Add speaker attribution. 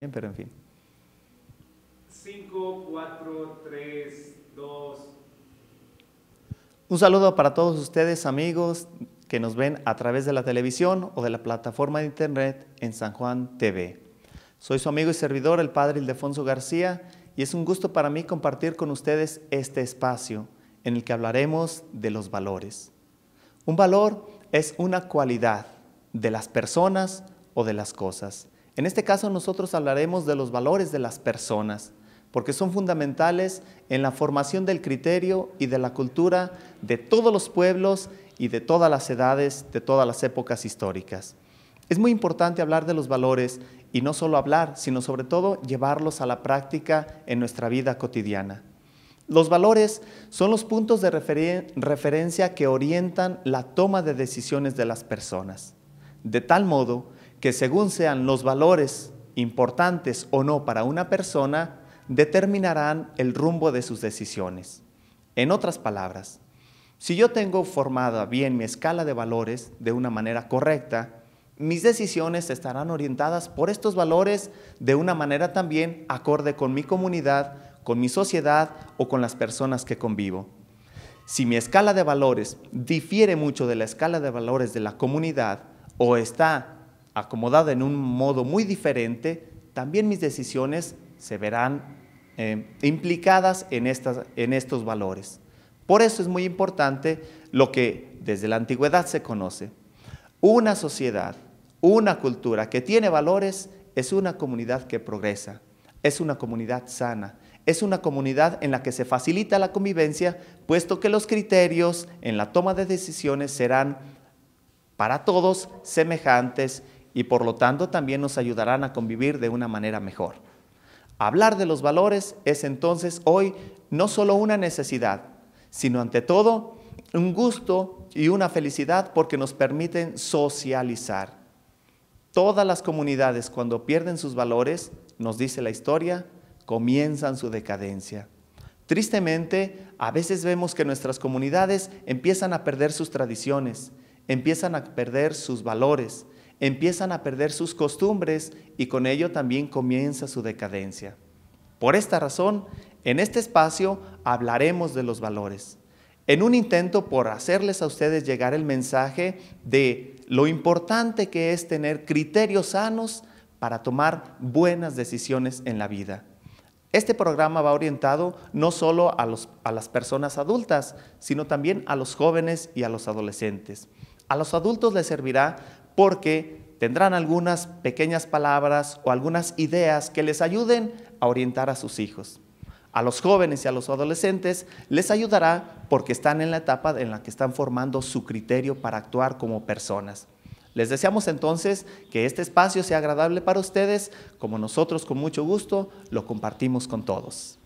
Speaker 1: Bien, pero en fin. 5, 4, 3, 2. Un saludo para todos ustedes, amigos, que nos ven a través de la televisión o de la plataforma de internet en San Juan TV. Soy su amigo y servidor, el padre Ildefonso García, y es un gusto para mí compartir con ustedes este espacio en el que hablaremos de los valores. Un valor es una cualidad de las personas o de las cosas en este caso nosotros hablaremos de los valores de las personas, porque son fundamentales en la formación del criterio y de la cultura de todos los pueblos y de todas las edades, de todas las épocas históricas. Es muy importante hablar de los valores y no solo hablar, sino sobre todo llevarlos a la práctica en nuestra vida cotidiana. Los valores son los puntos de referencia que orientan la toma de decisiones de las personas. De tal modo que según sean los valores importantes o no para una persona, determinarán el rumbo de sus decisiones. En otras palabras, si yo tengo formada bien mi escala de valores de una manera correcta, mis decisiones estarán orientadas por estos valores de una manera también acorde con mi comunidad, con mi sociedad o con las personas que convivo. Si mi escala de valores difiere mucho de la escala de valores de la comunidad o está acomodada en un modo muy diferente, también mis decisiones se verán eh, implicadas en, en estos valores. Por eso es muy importante lo que desde la antigüedad se conoce. Una sociedad, una cultura que tiene valores es una comunidad que progresa, es una comunidad sana, es una comunidad en la que se facilita la convivencia, puesto que los criterios en la toma de decisiones serán para todos semejantes y por lo tanto también nos ayudarán a convivir de una manera mejor. Hablar de los valores es entonces hoy no solo una necesidad, sino ante todo un gusto y una felicidad porque nos permiten socializar. Todas las comunidades cuando pierden sus valores, nos dice la historia, comienzan su decadencia. Tristemente, a veces vemos que nuestras comunidades empiezan a perder sus tradiciones, empiezan a perder sus valores, empiezan a perder sus costumbres y con ello también comienza su decadencia. Por esta razón, en este espacio hablaremos de los valores, en un intento por hacerles a ustedes llegar el mensaje de lo importante que es tener criterios sanos para tomar buenas decisiones en la vida. Este programa va orientado no solo a, a las personas adultas, sino también a los jóvenes y a los adolescentes. A los adultos les servirá porque tendrán algunas pequeñas palabras o algunas ideas que les ayuden a orientar a sus hijos. A los jóvenes y a los adolescentes les ayudará porque están en la etapa en la que están formando su criterio para actuar como personas. Les deseamos entonces que este espacio sea agradable para ustedes, como nosotros con mucho gusto lo compartimos con todos.